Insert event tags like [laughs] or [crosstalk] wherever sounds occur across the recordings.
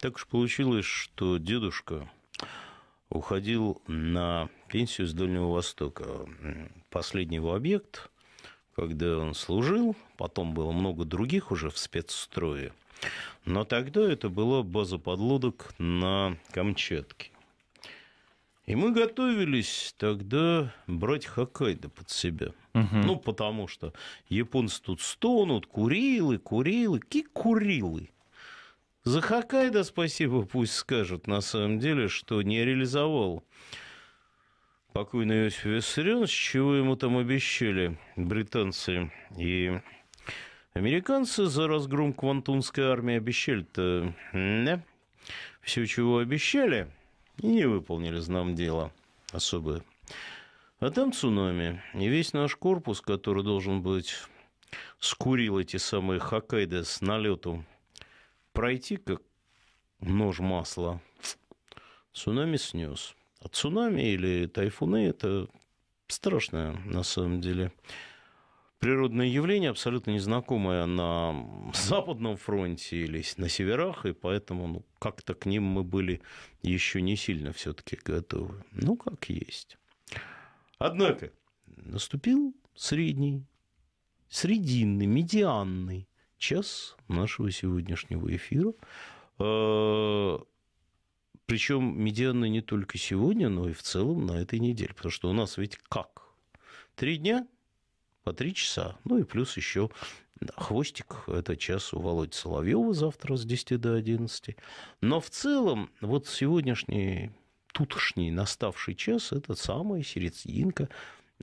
Так уж получилось, что дедушка уходил на пенсию с Дальнего Востока. Последний его объект, когда он служил, потом было много других уже в спецстрое, но тогда это была база подлодок на Камчатке. И мы готовились тогда брать Хоккайдо под себя. Угу. Ну, потому что японцы тут стонут, курилы, курилы, ки курилы. За Хоккайдо спасибо пусть скажут, на самом деле, что не реализовал покойный Иосиф Виссарионович, чего ему там обещали британцы и американцы за разгром Квантунской армии обещали-то, не Все, чего обещали, и не выполнили, знам дела особое. А там цунами, и весь наш корпус, который должен быть скурил эти самые Хоккайдо с налетом пройти, как нож масла. Цунами снес. А цунами или тайфуны – это страшное, на самом деле, природное явление, абсолютно незнакомое на [laughs] Западном фронте или на северах, и поэтому ну, как-то к ним мы были еще не сильно все-таки готовы. Ну, как есть. Однако наступил средний, срединный, медианный час нашего сегодняшнего эфира. А, Причем медианы не только сегодня, но и в целом на этой неделе. Потому что у нас ведь как? Три дня по три часа. Ну и плюс еще хвостик – это час у Володи Соловьева завтра с 10 до 11. Но в целом вот сегодняшний, тутошний наставший час – это самая серединка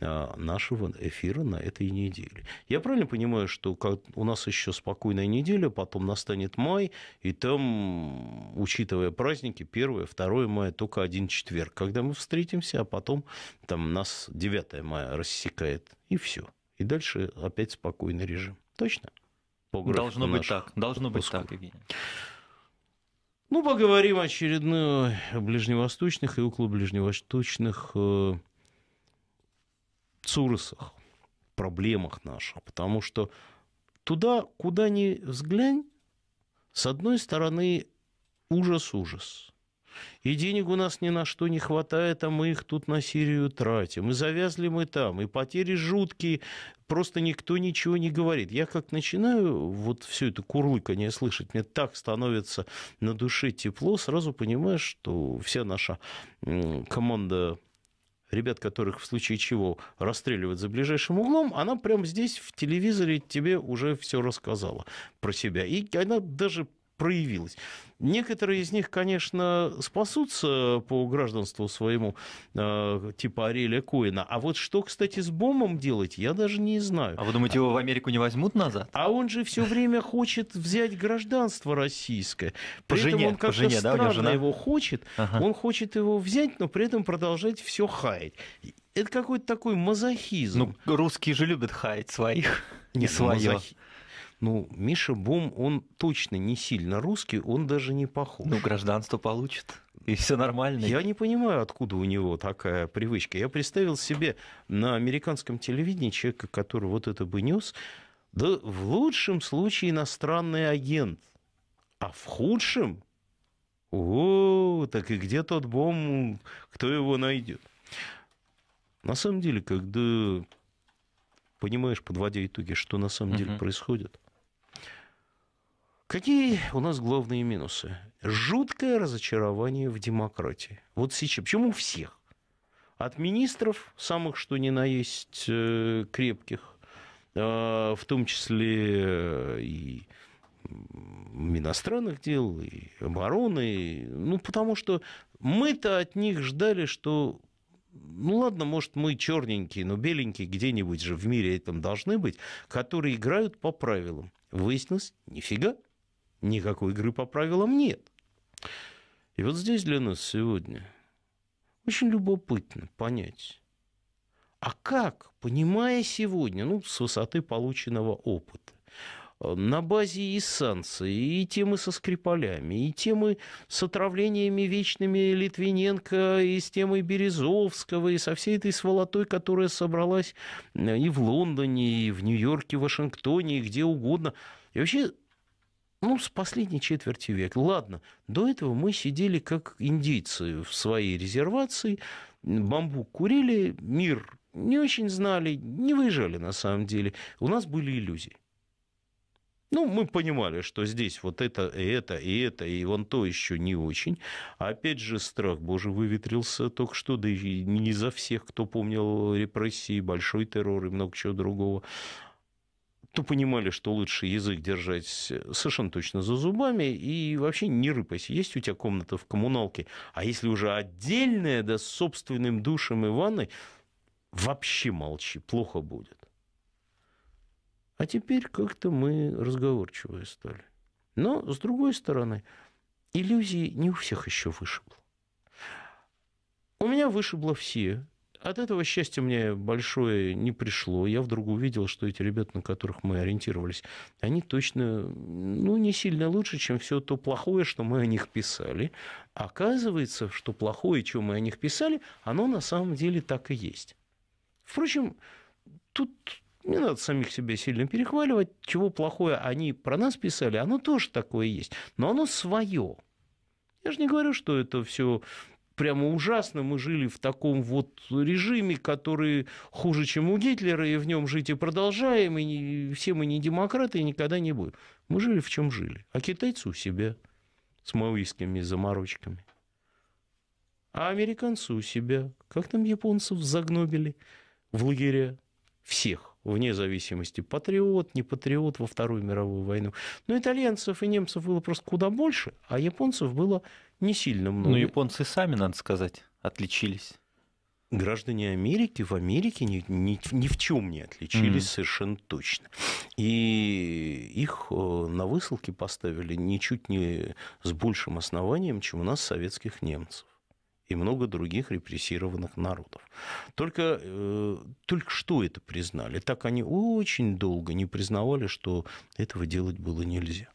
а, нашего эфира на этой неделе. Я правильно понимаю, что у нас еще спокойная неделя, потом настанет май, и там, учитывая праздники, 1, 2 мая, только один четверг, когда мы встретимся, а потом там нас 9 мая рассекает, и все. И дальше опять спокойный режим. Точно? По должно быть так. Должно быть так, Евгений. Ну, поговорим очередную о ближневосточных и около ближневосточных э, цурсах, проблемах наших, потому что туда, куда ни взглянь, с одной стороны, ужас-ужас. И денег у нас ни на что не хватает, а мы их тут на Сирию тратим. И завязли мы там, и потери жуткие, просто никто ничего не говорит. Я как начинаю вот все это курлыканье слышать, мне так становится на душе тепло, сразу понимаешь, что вся наша команда ребят, которых в случае чего расстреливают за ближайшим углом, она прямо здесь в телевизоре тебе уже все рассказала про себя. И она даже проявилось. Некоторые из них, конечно, спасутся по гражданству своему, э, типа Арелия Коина. А вот что, кстати, с Бомом делать, я даже не знаю. А вы думаете, его в Америку не возьмут назад? А он же все время хочет взять гражданство российское. При по этом он как-то жене, странно да, жена? его хочет. Ага. Он хочет его взять, но при этом продолжать все хаять. Это какой-то такой мазохизм. Ну, русские же любят хаять своих. Нет, не ну, свое. Мазохи... Ну, Миша Бум, он точно не сильно русский, он даже не похож. Ну, гражданство получит. И все нормально. Я не понимаю, откуда у него такая привычка. Я представил себе на американском телевидении человека, который вот это бы нес, да в лучшем случае иностранный агент, а в худшем о, так и где тот бом, кто его найдет? На самом деле, когда понимаешь, подводя итоги, что на самом деле происходит, Какие у нас главные минусы? Жуткое разочарование в демократии. Вот сейчас. Почему у всех? От министров, самых что ни на есть э, крепких, э, в том числе э, и иностранных дел, и обороны. Ну, потому что мы-то от них ждали, что ну ладно, может, мы черненькие, но беленькие где-нибудь же в мире этом должны быть, которые играют по правилам. Выяснилось, нифига никакой игры по правилам нет. И вот здесь для нас сегодня очень любопытно понять, а как, понимая сегодня, ну, с высоты полученного опыта, э, на базе и санкций, и темы со Скрипалями, и темы с отравлениями вечными Литвиненко, и с темой Березовского, и со всей этой сволотой, которая собралась э, и в Лондоне, и в Нью-Йорке, и в Вашингтоне, и где угодно. И вообще ну, с последней четверти века. Ладно, до этого мы сидели как индейцы в своей резервации, бамбук курили, мир не очень знали, не выезжали на самом деле. У нас были иллюзии. Ну, мы понимали, что здесь вот это, и это, и это, и вон то еще не очень. опять же, страх, боже, выветрился только что, да и не за всех, кто помнил репрессии, большой террор и много чего другого то понимали, что лучше язык держать э, совершенно точно за зубами и вообще не рыпать. Есть у тебя комната в коммуналке, а если уже отдельная, да, с собственным душем и ванной, вообще молчи, плохо будет. А теперь как-то мы разговорчивые стали. Но, с другой стороны, иллюзии не у всех еще вышибло. У меня вышибло все, от этого счастья мне большое не пришло. Я вдруг увидел, что эти ребята, на которых мы ориентировались, они точно, ну, не сильно лучше, чем все то плохое, что мы о них писали. Оказывается, что плохое, что мы о них писали, оно на самом деле так и есть. Впрочем, тут не надо самих себя сильно перехваливать. Чего плохое они про нас писали, оно тоже такое есть. Но оно свое. Я же не говорю, что это все прямо ужасно. Мы жили в таком вот режиме, который хуже, чем у Гитлера, и в нем жить и продолжаем, и не, все мы не демократы, и никогда не будем. Мы жили в чем жили. А китайцы у себя с маоистскими заморочками. А американцы у себя, как там японцев загнобили в лагеря всех вне зависимости, патриот, не патриот во Вторую мировую войну. Но итальянцев и немцев было просто куда больше, а японцев было не сильно ну, много. но японцы сами, надо сказать, отличились. Граждане Америки в Америке ни, ни, ни в чем не отличились mm-hmm. совершенно точно. И их э, на высылки поставили ничуть не с большим основанием, чем у нас советских немцев и много других репрессированных народов. Только, э, только что это признали. Так они очень долго не признавали, что этого делать было нельзя.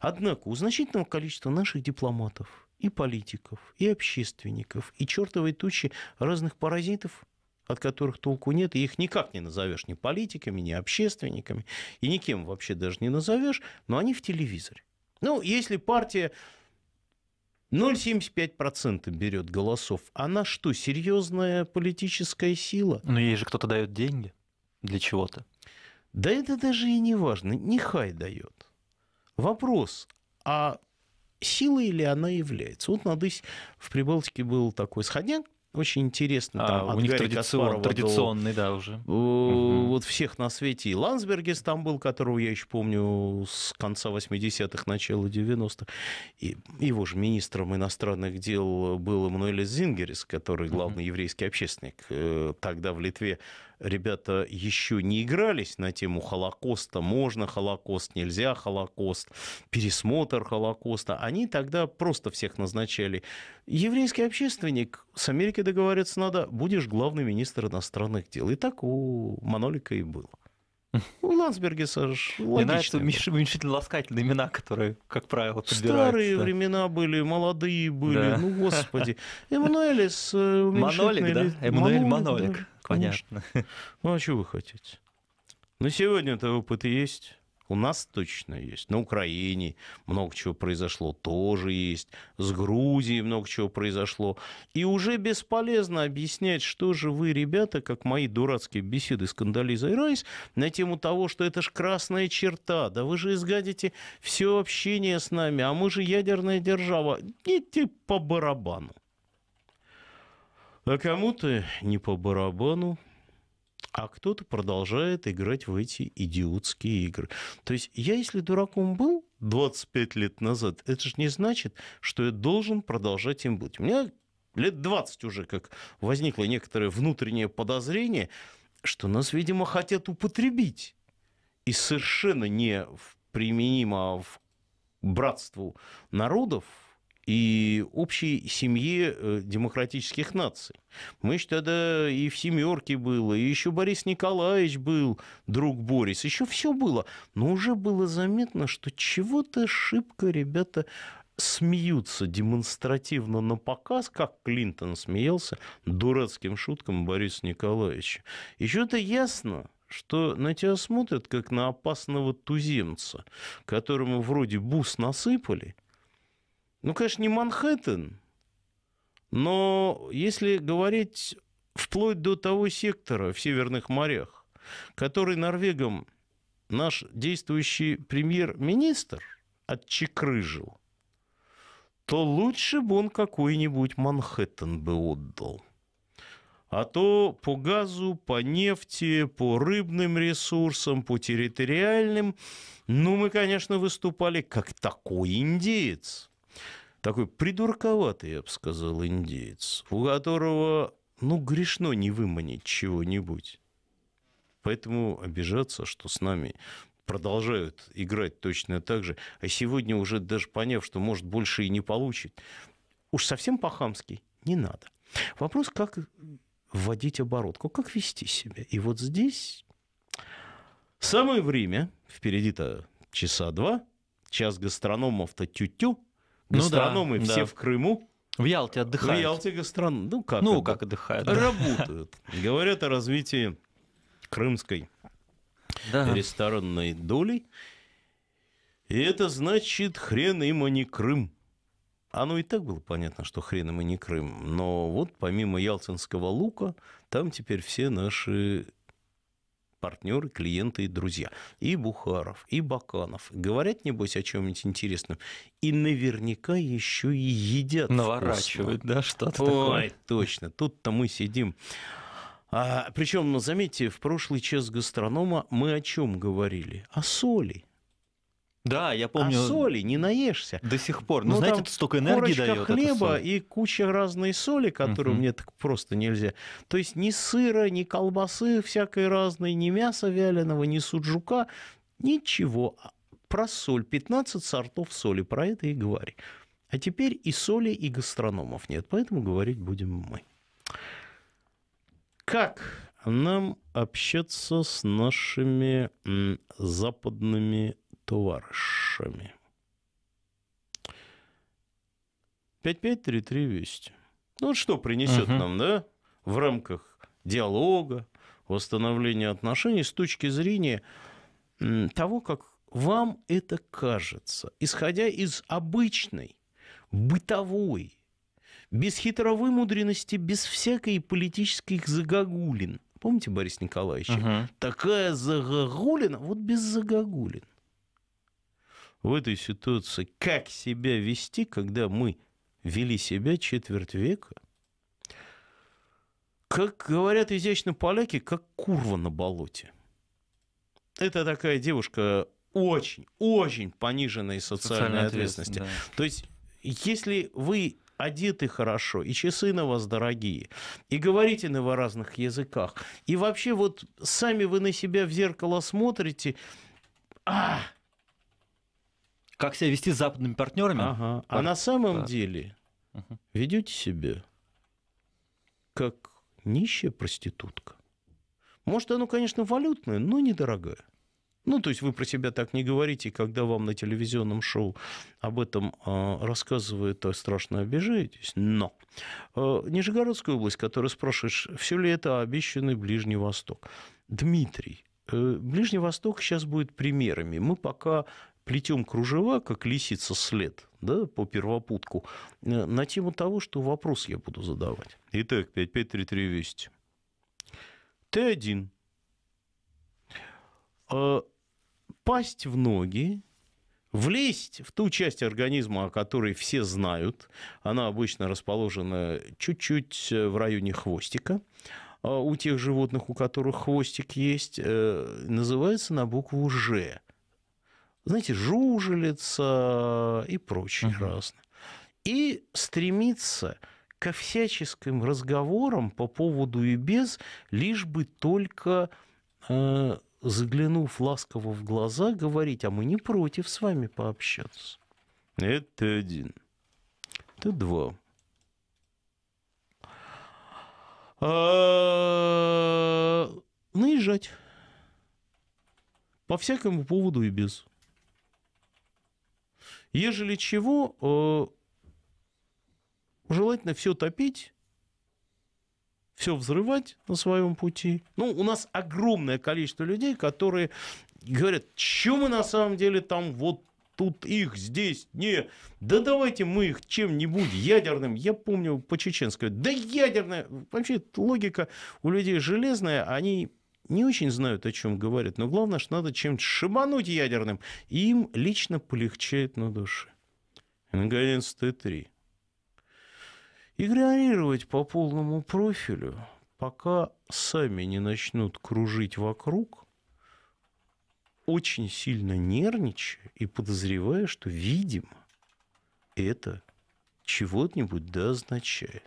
Однако у значительного количества наших дипломатов и политиков, и общественников, и чертовой тучи разных паразитов от которых толку нет, и их никак не назовешь ни политиками, ни общественниками, и никем вообще даже не назовешь, но они в телевизоре. Ну, если партия 0,75% берет голосов. Она что, серьезная политическая сила? Но ну, ей же кто-то дает деньги для чего-то. Да это даже и не важно. Нехай дает. Вопрос, а силой ли она является? Вот на Дысь в Прибалтике был такой сходняк, очень интересно. Там, а, у них традицион, традиционный, до, да, уже. Угу. Вот всех на свете. И Ландсбергес там был, которого я еще помню с конца 80-х, начала 90-х. И его же министром иностранных дел был Эммануэль Зингерис, который главный угу. еврейский общественник э, тогда в Литве ребята еще не игрались на тему Холокоста, можно Холокост, нельзя Холокост, пересмотр Холокоста, они тогда просто всех назначали. Еврейский общественник, с Америкой договариваться надо, будешь главный министр иностранных дел. И так у Манолика и было. У Лансбергеса [laughs] Мне нравятся уменьшительно ласкательные имена, которые, как правило, Старые да. времена были, молодые были, да. ну, господи. [laughs] Эммануэлис, э, Манолик, да? Эммануэль Манолик. Да. Понятно. Конечно. [laughs] Ну а чего вы хотите? Ну сегодня-то опыт есть. У нас точно есть. На Украине много чего произошло, тоже есть. С Грузией много чего произошло. И уже бесполезно объяснять, что же вы, ребята, как мои дурацкие беседы с Кандализой Райс, на тему того, что это ж красная черта, да вы же изгадите все общение с нами, а мы же ядерная держава. Идите по барабану. А кому-то не по барабану, а кто-то продолжает играть в эти идиотские игры. То есть я, если дураком был 25 лет назад, это же не значит, что я должен продолжать им быть. У меня лет 20 уже как возникло некоторое внутреннее подозрение, что нас, видимо, хотят употребить. И совершенно не применимо в братству народов, и общей семье э, демократических наций. Мы же тогда и в «семерке» было, и еще Борис Николаевич был, друг Борис, еще все было. Но уже было заметно, что чего-то шибко ребята смеются демонстративно на показ, как Клинтон смеялся дурацким шуткам Бориса Николаевича. еще что-то ясно, что на тебя смотрят, как на опасного туземца, которому вроде бус насыпали, ну, конечно, не Манхэттен, но если говорить вплоть до того сектора в Северных морях, который Норвегам наш действующий премьер-министр отчекрыжил, то лучше бы он какой-нибудь Манхэттен бы отдал. А то по газу, по нефти, по рыбным ресурсам, по территориальным, ну, мы, конечно, выступали как такой индеец – такой придурковатый, я бы сказал, индеец, у которого, ну, грешно не выманить чего-нибудь. Поэтому обижаться, что с нами продолжают играть точно так же, а сегодня уже даже поняв, что может больше и не получит, уж совсем по-хамски не надо. Вопрос, как вводить оборотку, как вести себя. И вот здесь самое время, впереди-то часа два, час гастрономов-то тю-тю, ну гастрономы да, все да. в Крыму. В Ялте отдыхают. В Ялте гастроном. Ну как? Ну как отдыхают? Работают. Говорят о развитии крымской да. ресторанной долей. И это значит, хрен им, а не Крым. Оно и так было понятно, что хрен им и а не Крым. Но вот помимо ялтинского лука, там теперь все наши партнеры, клиенты и друзья. И Бухаров, и Баканов. Говорят, небось, о чем-нибудь интересном. И наверняка еще и едят Наворачивают, вкусно. да, что-то Ой, такое. точно. Тут-то мы сидим. А, причем, ну, заметьте, в прошлый час гастронома мы о чем говорили? О соли да, я а помню. А соли не наешься. До сих пор. Ну, ну знаете, это столько энергии дает. хлеба и куча разной соли, которую uh-huh. мне так просто нельзя. То есть ни сыра, ни колбасы всякой разной, ни мяса вяленого, ни суджука, ничего. А про соль. 15 сортов соли, про это и говори. А теперь и соли, и гастрономов нет, поэтому говорить будем мы. Как нам общаться с нашими западными товарищами. 5533 Вести. Ну вот что принесет угу. нам, да, в рамках диалога, восстановления отношений с точки зрения того, как вам это кажется, исходя из обычной, бытовой, без хитровой мудренности, без всякой политических загогулин. Помните Борис Николаевич? Угу. Такая загогулина, вот без загогулин в этой ситуации, как себя вести, когда мы вели себя четверть века, как говорят изящно поляки, как курва на болоте. Это такая девушка очень, очень пониженной социальной, ответственности. Да. То есть, если вы одеты хорошо, и часы на вас дорогие, и говорите на вы разных языках, и вообще вот сами вы на себя в зеркало смотрите, а, как себя вести с западными партнерами? Ага. Пар... А на самом да. деле угу. ведете себя как нищая проститутка. Может, оно, конечно, валютное, но недорогое. Ну, то есть вы про себя так не говорите, когда вам на телевизионном шоу об этом а, рассказывают, то страшно обижаетесь. Но а, Нижегородская область, которая спрашиваешь, все ли это обещанный Ближний Восток? Дмитрий, э, Ближний Восток сейчас будет примерами. Мы пока плетем кружева, как лисица след, да, по первопутку, э, на тему того, что вопрос я буду задавать. Итак, 5533 Вести. Т1. Э, пасть в ноги, влезть в ту часть организма, о которой все знают, она обычно расположена чуть-чуть э, в районе хвостика, у тех животных, у которых хвостик есть, называется на букву «Ж» знаете, жужелица э, и прочее угу. разное. И стремиться ко всяческим разговорам по поводу и без, лишь бы только э, заглянув ласково в глаза, говорить, а мы не против с вами пообщаться. Это один. Это два. А... Наезжать. По всякому поводу и без. Ежели чего, э, желательно все топить, все взрывать на своем пути. Ну, у нас огромное количество людей, которые говорят, что мы на самом деле там вот тут их здесь не. Да давайте мы их чем-нибудь ядерным. Я помню по чеченской. Да ядерная Вообще логика у людей железная. Они не очень знают, о чем говорят, но главное, что надо чем-то шибануть ядерным, и им лично полегчает на душе. И, наконец, Т-3. Игнорировать по полному профилю, пока сами не начнут кружить вокруг, очень сильно нервничая и подозревая, что, видимо, это чего-нибудь да означает.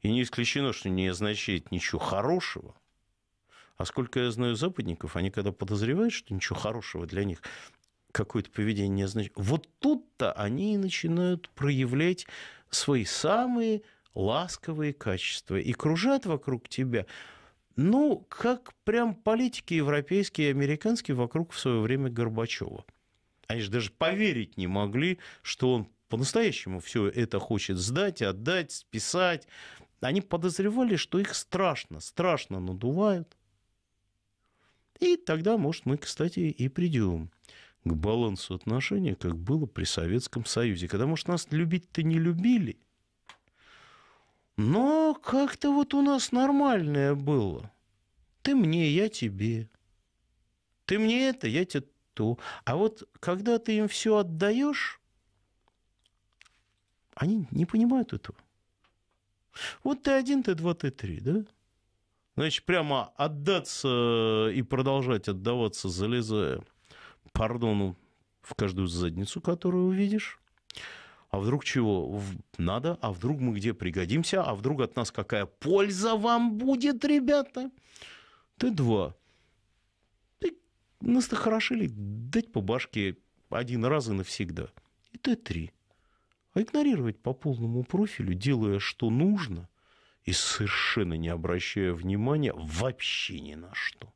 И не исключено, что не означает ничего хорошего – а сколько я знаю западников, они когда подозревают, что ничего хорошего для них какое-то поведение не означает, вот тут-то они и начинают проявлять свои самые ласковые качества и кружат вокруг тебя ну, как прям политики европейские и американские вокруг в свое время Горбачева. Они же даже поверить не могли, что он по-настоящему все это хочет сдать, отдать, списать. Они подозревали, что их страшно, страшно надувают. И тогда, может, мы, кстати, и придем к балансу отношений, как было при Советском Союзе. Когда, может, нас любить-то не любили, но как-то вот у нас нормальное было. Ты мне, я тебе. Ты мне это, я тебе то. А вот когда ты им все отдаешь, они не понимают этого. Вот ты один, ты два, ты три, да? Значит, прямо отдаться э, и продолжать отдаваться, залезая, э, пардону, в каждую задницу, которую увидишь. А вдруг чего надо? А вдруг мы где пригодимся? А вдруг от нас какая польза вам будет, ребята? Ты два. Ты нас то хорошили дать по башке один раз и навсегда. И ты три. А игнорировать по полному профилю, делая, что нужно – и совершенно не обращая внимания вообще ни на что.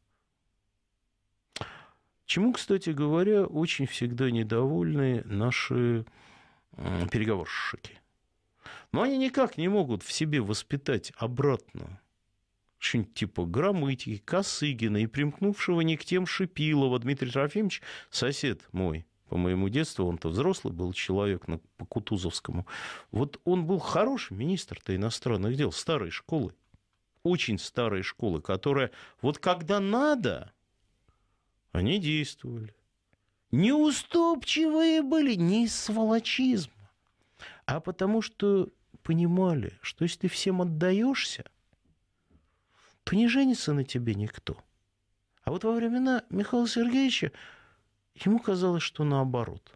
Чему, кстати говоря, очень всегда недовольны наши переговорщики. Но они никак не могут в себе воспитать обратно что-нибудь типа Громытики, Косыгина и примкнувшего не к тем Шипилова. Дмитрий Трофимович, сосед мой – по моему детству, он-то взрослый был человек на, по Кутузовскому. Вот он был хороший министр-то иностранных дел старой школы, очень старой школы, которая вот когда надо, они действовали. Неуступчивые были не из сволочизма, а потому что понимали, что если ты всем отдаешься, то не женится на тебе никто. А вот во времена Михаила Сергеевича Ему казалось, что наоборот.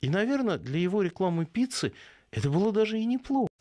И, наверное, для его рекламы пиццы это было даже и неплохо.